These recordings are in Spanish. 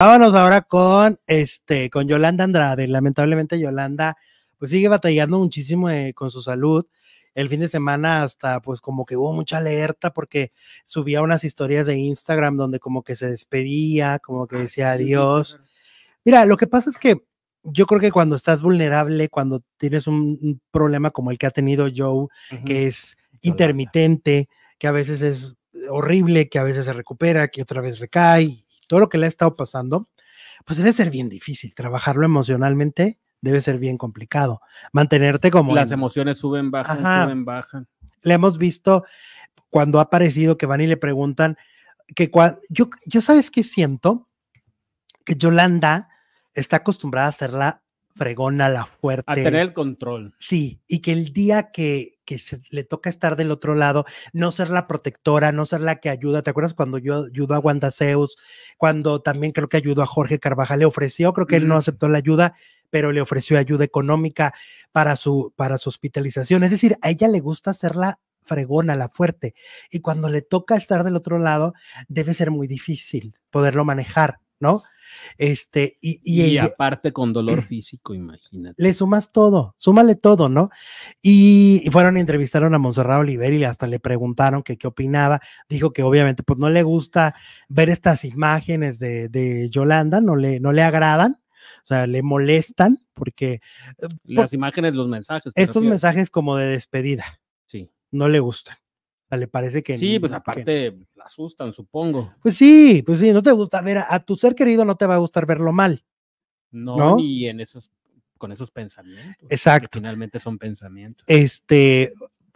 Vámonos ahora con este con Yolanda Andrade. Lamentablemente Yolanda pues sigue batallando muchísimo eh, con su salud. El fin de semana hasta pues como que hubo mucha alerta porque subía unas historias de Instagram donde como que se despedía, como que ah, decía adiós. Mira, lo que pasa es que yo creo que cuando estás vulnerable, cuando tienes un, problema como el que ha tenido Joe, que es intermitente, que a veces es horrible, que a veces se recupera, que otra vez recae todo lo que le ha estado pasando, pues debe ser bien difícil. Trabajarlo emocionalmente debe ser bien complicado. Mantenerte como... Las emociones suben, bajan, suben, bajan. Le hemos visto cuando ha aparecido que van y le preguntan que yo, yo sabes qué siento que Yolanda está acostumbrada a ser la fregona, la fuerte. A tener el control. Sí, y que el día que, que le toca estar del otro lado, no ser la protectora, no ser la que ayuda. ¿Te acuerdas cuando yo ayudó a Wanda Zeus? Cuando también creo que ayudó a Jorge Carvajal, le ofreció, creo que él no mm. aceptó la ayuda, pero le ofreció ayuda económica para su, para su hospitalización. Es decir, a ella le gusta ser la fregona, la fuerte. Y cuando le toca estar del otro lado, debe ser muy difícil poderlo manejar, ¿no? Este, y, aparte con dolor físico, imagínate. Le sumas todo, súmale todo, ¿no? Y, fueron entrevistaron a Monserrat Oliver y hasta le preguntaron qué opinaba. Dijo que obviamente pues no le gusta ver estas imágenes de, de Yolanda, no le, no le agradan. O sea, le molestan porque... Eh, Las imágenes, los mensajes. Estos mensajes como de despedida. Sí. No le gustan le parece que. Sí, pues aparte la asustan, supongo. Pues sí, pues sí, no te gusta ver a, tu ser querido, no te va a gustar verlo mal. No, y en esos, con esos pensamientos. Exacto. finalmente son pensamientos. Este,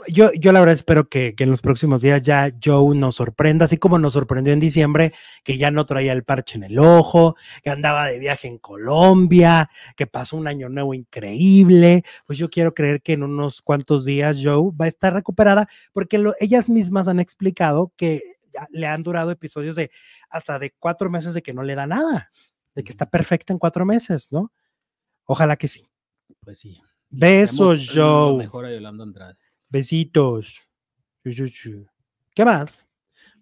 yo, yo la verdad espero que, en los próximos días ya Joe nos sorprenda, así como nos sorprendió en diciembre, que ya no traía el parche en el ojo, que andaba de viaje en Colombia, que pasó un año nuevo increíble. Pues yo quiero creer que en unos cuantos días Joe va a estar recuperada, porque ellas mismas han explicado que le han durado episodios de hasta de cuatro meses de que no le da nada, de que está perfecta en cuatro meses, ¿no? Ojalá que sí. Pues sí. Besos, Joe. Mejor a Yolanda Andrade. Besitos. ¿Qué más?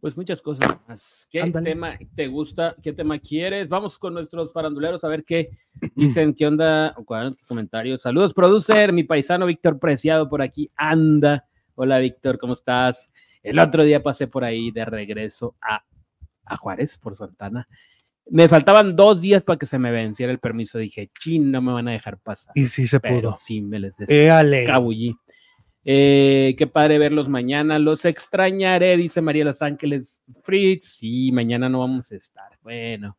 Pues muchas cosas más. ¿Qué tema te gusta? ¿Qué tema quieres? Vamos con nuestros faranduleros a ver qué dicen, qué onda, o tus comentarios. Saludos, producer, mi paisano Víctor Preciado por aquí anda. Hola, Víctor, ¿cómo estás? El otro día pasé por ahí de regreso a, Juárez, por Santana. Me faltaban dos días para que se me venciera el permiso. Dije, chin, no me van a dejar pasar. Y sí se pudo. Sí, me les decía. Cabullí. Eh, qué padre verlos mañana. Los extrañaré, dice María Los Ángeles Fritz. Sí, mañana no vamos a estar. Bueno,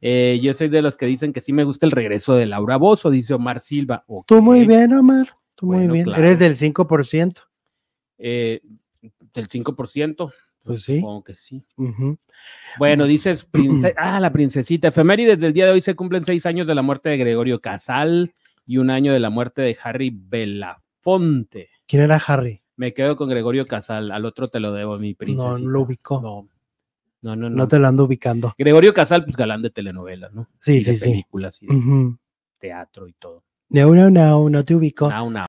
eh, yo soy de los que dicen que sí me gusta el regreso de Laura Bozo, dice Omar Silva. Tú muy bien, Omar. Tú muy bien. Eres del 5%. Eh, del 5%. Pues sí. Supongo que sí. Bueno, dices, ah, la princesita. desde el día de hoy se cumplen seis años de la muerte de Gregorio Casal y un año de la muerte de Harry Bella ponte. ¿Quién era Harry? Me quedo con Gregorio Casal, al otro te lo debo, mi príncipe. No, no lo ubicó. No. No, no, no. No te lo ando ubicando. Gregorio Casal, pues galán de telenovelas, ¿no? Sí, sí, sí, de películas y de teatro y todo. No, no, no, no te ubicó. No, no.